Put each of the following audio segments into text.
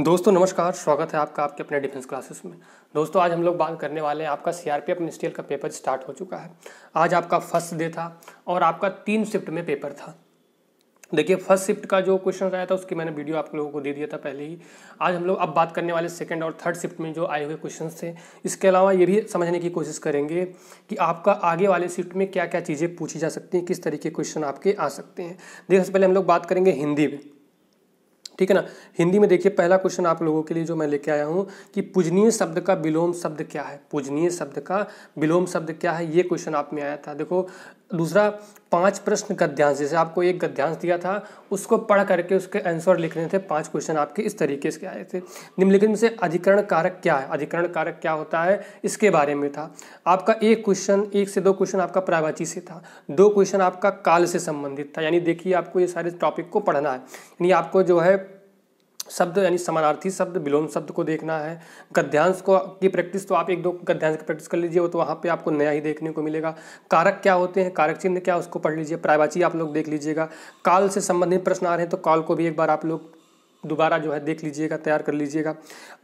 दोस्तों नमस्कार स्वागत है आपका आपके अपने डिफेंस क्लासेस में दोस्तों आज हम लोग बात करने वाले हैं आपका सीआरपीएफ मिनिस्ट्रियल का पेपर स्टार्ट हो चुका है आज आपका फर्स्ट डे था और आपका तीन शिफ्ट में पेपर था देखिए फर्स्ट शिफ्ट का जो क्वेश्चन आया था उसकी मैंने वीडियो आप लोगों को दे दिया था पहले ही आज हम लोग अब बात करने वाले सेकंड और थर्ड शिफ्ट में जो आए हुए क्वेश्चन थे इसके अलावा ये भी समझने की कोशिश करेंगे कि आपका आगे वाले शिफ्ट में क्या क्या चीज़ें पूछी जा सकती हैं किस तरीके क्वेश्चन आपके आ सकते हैं देखिए सबसे पहले हम लोग बात करेंगे हिंदी में ठीक है ना हिंदी में देखिए पहला क्वेश्चन आप लोगों के लिए जो मैं लेके आया हूँ कि पूजनीय शब्द का विलोम शब्द क्या है पूजनीय शब्द का विलोम शब्द क्या है ये क्वेश्चन आप में आया था देखो दूसरा पांच प्रश्न गद्यांश जैसे आपको एक गद्यांश दिया था उसको पढ़ करके उसके आंसर लिखने थे पांच क्वेश्चन आपके इस तरीके से आए थे निम्नलिखित में से अधिकरण कारक क्या है अधिकरण कारक क्या होता है इसके बारे में था आपका एक क्वेश्चन एक से दो क्वेश्चन आपका प्रायवाची से था दो क्वेश्चन आपका काल से संबंधित था यानी देखिए आपको ये सारे टॉपिक को पढ़ना है यानी आपको जो है शब्द यानी समानार्थी शब्द विलोम शब्द को देखना है गद्यांश को की प्रैक्टिस तो आप एक दो गद्यांश की प्रैक्टिस कर लीजिए वो तो वहाँ पे आपको नया ही देखने को मिलेगा कारक क्या होते हैं कारक चिन्ह क्या उसको पढ़ लीजिए प्रायवाची आप लोग देख लीजिएगा काल से संबंधित प्रश्न आ रहे हैं तो काल को भी एक बार आप लोग दोबारा जो है देख लीजिएगा तैयार कर लीजिएगा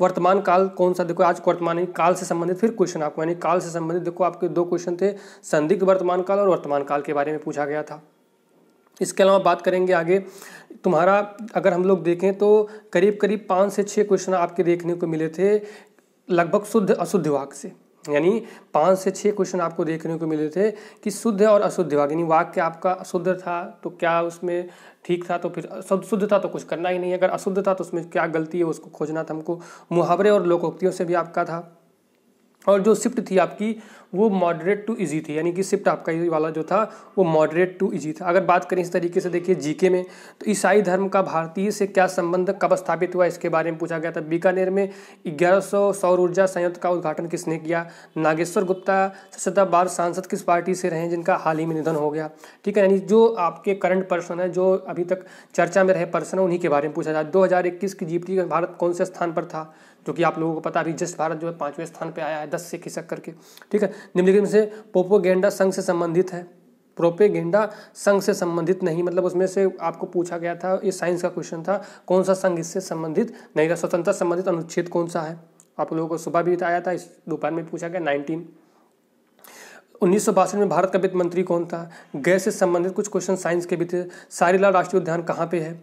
वर्तमान काल कौन सा देखो आज वर्तमान काल से संबंधित फिर क्वेश्चन आपको यानी काल से संबंधित देखो आपके दो क्वेश्चन थे संदिग्ध वर्तमान काल और वर्तमान काल के बारे में पूछा गया था इसके अलावा बात करेंगे आगे तुम्हारा अगर हम लोग देखें तो करीब करीब पाँच से छः क्वेश्चन आपके देखने को मिले थे लगभग शुद्ध अशुद्ध वाक से यानी पाँच से छः क्वेश्चन आपको देखने को मिले थे कि शुद्ध और अशुद्ध वाक यानी वाक्य आपका अशुद्ध था तो क्या उसमें ठीक था तो फिर शुद्ध था तो कुछ करना ही नहीं अगर अशुद्ध था तो उसमें क्या गलती है उसको खोजना था हमको मुहावरे और लोकोक्तियों से भी आपका था और जो शिफ्ट थी आपकी वो मॉडरेट टू इजी थी यानी कि शिफ्ट आपका ये वाला जो था वो मॉडरेट टू इजी था अगर बात करें इस तरीके से देखिए जीके में तो ईसाई धर्म का भारतीय से क्या संबंध कब स्थापित हुआ इसके बारे में पूछा गया था बीकानेर में ग्यारह सौर ऊर्जा संयंत्र का उद्घाटन किसने किया नागेश्वर गुप्ता सदा बार सांसद किस पार्टी से रहे जिनका हाल ही में निधन हो गया ठीक है यानी जो आपके करंट पर्सन है जो अभी तक चर्चा में रहे पर्सन है उन्हीं के बारे में पूछा जाए दो की जीपटी भारत कौन से स्थान पर था क्योंकि आप लोगों को पता अभी जस्ट भारत जो है पांचवें स्थान पर आया है दस से खिसक करके ठीक है निम्नलिखित में से पोपोगेंडा संघ से संबंधित है प्रोपेगेंडा संघ से संबंधित नहीं मतलब उसमें से आपको पूछा गया था ये साइंस का क्वेश्चन था कौन सा संघ इससे संबंधित नहीं था स्वतंत्रता संबंधित अनुच्छेद कौन सा है आप लोगों को सुबह भी आया था इस दोपहर में पूछा गया नाइनटीन उन्नीस में भारत का वित्त मंत्री कौन था गैस से संबंधित कुछ क्वेश्चन साइंस के भी थे सारीलाल राष्ट्रीय उद्यान कहाँ पे है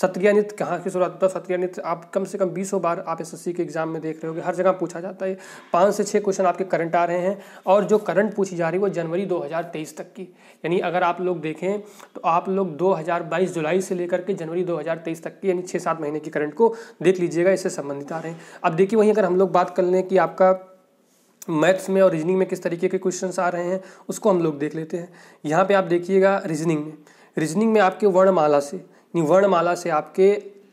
सत्रिया नृत्य कहाँ की शुरुआत होता मतलब है सत्रिया नृत्य आप कम से कम बीसों बार आप एस के एग्जाम में देख रहे होगे हर जगह पूछा जाता है पाँच से छः क्वेश्चन आपके करंट आ रहे हैं और जो करंट पूछी जा रही है वो जनवरी 2023 तक की यानी अगर आप लोग देखें तो आप लोग 2022 जुलाई से लेकर के जनवरी 2023 तक की यानी छः सात महीने की करंट को देख लीजिएगा इससे संबंधित आ रहे हैं अब देखिए वहीं अगर हम लोग बात कर लें कि आपका मैथ्स में और रीजनिंग में किस तरीके के क्वेश्चंस आ रहे हैं उसको हम लोग देख लेते हैं यहाँ पे आप देखिएगा रीजनिंग में रीजनिंग में आपके वर्णमाला से वर्णमाला से आपके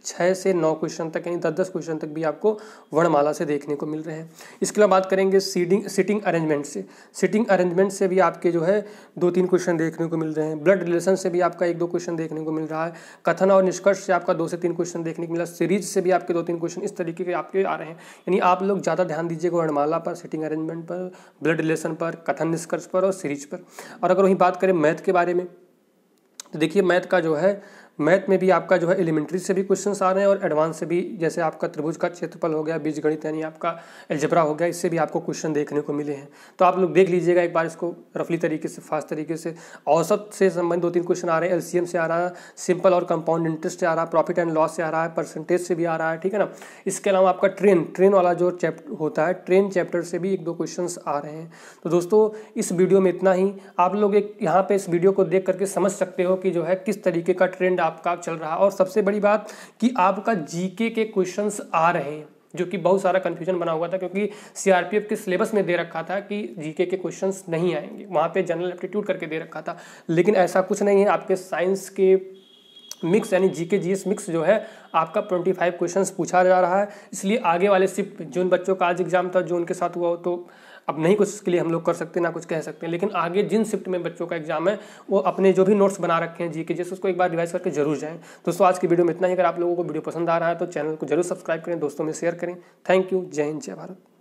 छः से नौ क्वेश्चन तक यानी दस दस क्वेश्चन तक भी आपको वर्णमाला से देखने को मिल रहे हैं इसके अलावा बात करेंगे सीडिंग सिटिंग अरेंजमेंट से सिटिंग अरेंजमेंट से भी आपके जो है दो तीन क्वेश्चन देखने को मिल रहे हैं ब्लड रिलेशन से भी आपका एक दो क्वेश्चन देखने को मिल रहा है कथन और निष्कर्ष से आपका दो से तीन क्वेश्चन देखने को मिला सीरीज से भी आपके दो तीन क्वेश्चन इस तरीके के आपके आ रहे हैं यानी आप लोग ज़्यादा ध्यान दीजिएगा वर्णमाला पर सिटिंग अरेंजमेंट पर ब्लड रिलेशन पर कथन निष्कर्ष पर और सीरीज पर और अगर वहीं बात करें मैथ के बारे में तो देखिए मैथ का जो है मैथ में भी आपका जो है एलिमेंट्री से भी क्वेश्चन आ रहे हैं और एडवांस से भी जैसे आपका त्रिभुज का क्षेत्रफल हो गया बीजगणित यानी आपका एल्जबरा हो गया इससे भी आपको क्वेश्चन देखने को मिले हैं तो आप लोग देख लीजिएगा एक बार इसको रफली तरीके से फास्ट तरीके से औसत से संबंधित दो तीन क्वेश्चन आ रहे हैं एल से आ रहा है सिंपल और कंपाउंड इंटरेस्ट से आ रहा है प्रॉफिट एंड लॉस से आ रहा है परसेंटेज से भी आ रहा है ठीक है ना इसके अलावा आपका ट्रेन ट्रेन वाला जो चैप्टर होता है ट्रेन चैप्टर से भी एक दो क्वेश्चन आ रहे हैं तो दोस्तों इस वीडियो में इतना ही आप लोग एक यहाँ पर इस वीडियो को देख करके समझ सकते हो कि जो है किस तरीके का ट्रेंड आपका चल रहा है और सबसे बड़ी बात कि आपका जीके के क्वेश्चंस आ रहे हैं जो कि बहुत सारा कंफ्यूजन बना हुआ था क्योंकि सीआरपीएफ के सिलेबस में दे रखा था कि जीके के क्वेश्चंस नहीं आएंगे वहाँ पे जनरल एप्टीट्यूड करके दे रखा था लेकिन ऐसा कुछ नहीं है आपके साइंस के मिक्स यानी जीके जीएस मिक्स जो है आपका 25 क्वेश्चंस पूछा जा रहा है इसलिए आगे वाले शिफ्ट जिन बच्चों का आज एग्ज़ाम था जो उनके साथ हुआ हो तो अब नहीं कुछ इसके लिए हम लोग कर सकते ना कुछ कह सकते हैं लेकिन आगे जिन शिफ्ट में बच्चों का एग्जाम है वो अपने जो भी नोट्स बना रखे हैं जी के जैसे उसको एक बार रिवाइज करके जरूर जाएँ दोस्तों आज की वीडियो में इतना ही अगर आप लोगों को वीडियो पसंद आ रहा है तो चैनल को जरूर सब्सक्राइब करें दोस्तों में शेयर करें थैंक यू जय हिंद जय भारत